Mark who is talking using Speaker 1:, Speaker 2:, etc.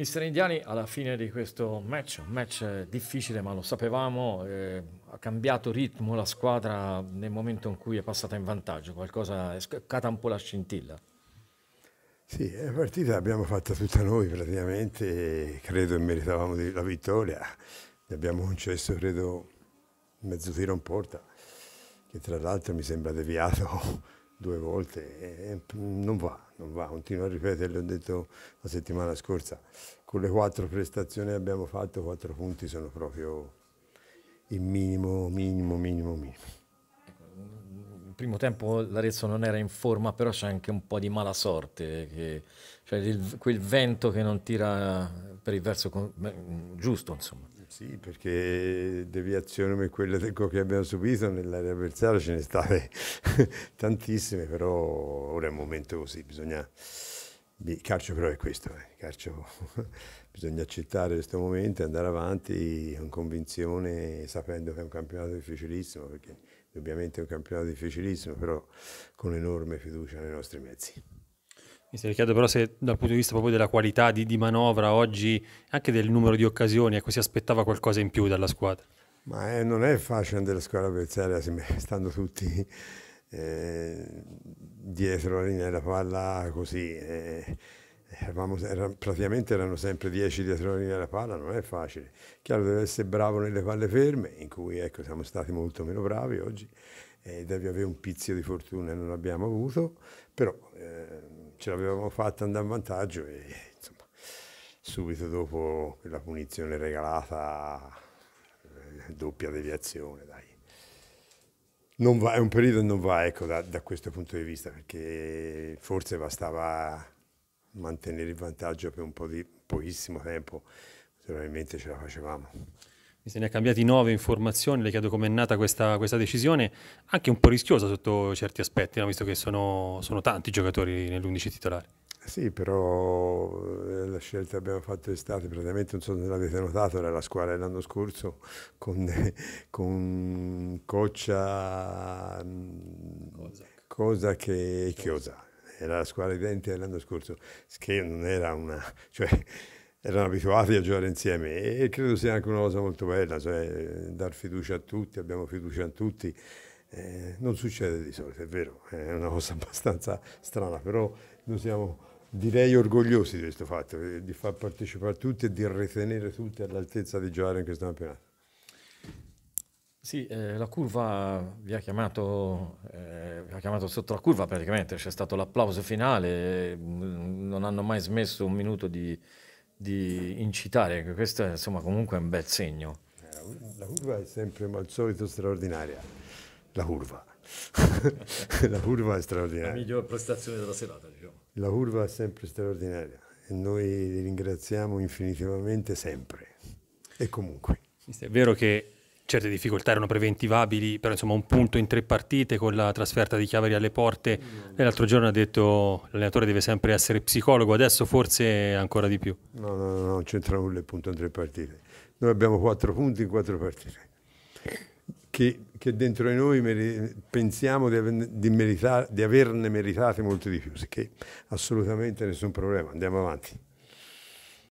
Speaker 1: Mister Indiani alla fine di questo match, un match eh, difficile ma lo sapevamo, eh, ha cambiato ritmo la squadra nel momento in cui è passata in vantaggio, qualcosa è scattata un po' la scintilla.
Speaker 2: Sì, la partita l'abbiamo fatta tutta noi praticamente, credo che meritavamo la vittoria, ne abbiamo concesso credo mezzo tiro in porta, che tra l'altro mi sembra deviato due volte, non va, non va, continuo a ripetere, l'ho detto la settimana scorsa, con le quattro prestazioni che abbiamo fatto, quattro punti sono proprio il minimo, minimo, minimo, minimo. Ecco,
Speaker 1: il primo tempo l'Arezzo non era in forma, però c'è anche un po' di mala sorte, che, cioè il, quel vento che non tira per il verso con,
Speaker 2: giusto, insomma. Sì, perché deviazioni come quelle che abbiamo subito nell'area avversaria ce ne state tantissime, però ora è un momento così, bisogna... Il calcio però è questo, eh. calcio... bisogna accettare questo momento e andare avanti con convinzione, sapendo che è un campionato difficilissimo, perché ovviamente è un campionato difficilissimo, però con enorme fiducia nei nostri mezzi.
Speaker 3: Mi Mister Riccardo, però se dal punto di vista proprio della qualità di, di manovra oggi, anche del numero di occasioni, ecco, si aspettava qualcosa in più dalla squadra?
Speaker 2: Ma eh, non è facile andare a squadra avversaria, stando tutti eh, dietro la linea della palla così. Eh, eravamo, erano, praticamente erano sempre 10 dietro la linea della palla, non è facile. Chiaro, deve essere bravo nelle palle ferme, in cui ecco, siamo stati molto meno bravi oggi eh, devi avere un pizzico di fortuna, non l'abbiamo avuto, però eh, ce l'avevamo fatta andare in vantaggio e insomma, subito dopo quella punizione regalata, eh, doppia deviazione, dai. Va, è un periodo che non va ecco, da, da questo punto di vista, perché forse bastava mantenere il vantaggio per un po' di pochissimo tempo, probabilmente ce la facevamo
Speaker 3: mi se ne ha cambiati nove informazioni, le chiedo com'è nata questa, questa, decisione, anche un po' rischiosa sotto certi aspetti, no? visto che
Speaker 2: sono, sono tanti giocatori nell'11 titolare. Sì, però eh, la scelta che abbiamo fatto estate, praticamente non so se l'avete notato, era la squadra dell'anno scorso con, con Coccia, Cosa che e Chiosa, era la squadra identica dell'anno scorso, che non era una... Cioè, erano abituati a giocare insieme e credo sia anche una cosa molto bella, cioè eh, dar fiducia a tutti, abbiamo fiducia in tutti. Eh, non succede di solito, è vero, è una cosa abbastanza strana, però noi siamo direi orgogliosi di questo fatto, eh, di far partecipare tutti e di ritenere tutti all'altezza di giocare in questo campionato.
Speaker 1: Sì, eh, la curva vi ha, chiamato, eh, vi ha, chiamato, sotto la curva praticamente, c'è stato l'applauso finale, eh, non hanno mai smesso un minuto di, di incitare, questo è insomma comunque un bel segno. Eh,
Speaker 2: la curva è sempre come al solito straordinaria, la curva. la curva è straordinaria. La
Speaker 1: miglior prestazione della serata, diciamo.
Speaker 2: La curva è sempre straordinaria e noi li ringraziamo infinitivamente sempre e comunque. È vero
Speaker 3: che certe difficoltà erano preventivabili, però insomma un punto in tre partite con la trasferta di Chiavari alle porte. Lei mm. l'altro giorno ha detto l'allenatore deve sempre essere psicologo, adesso forse ancora di più.
Speaker 2: No, no, no, non c'entra nulla il punto in tre partite. Noi abbiamo quattro punti in quattro partite. Che, che dentro di noi pensiamo di, averne, di, meritare, di averne meritate molto di più, che assolutamente nessun problema, andiamo avanti.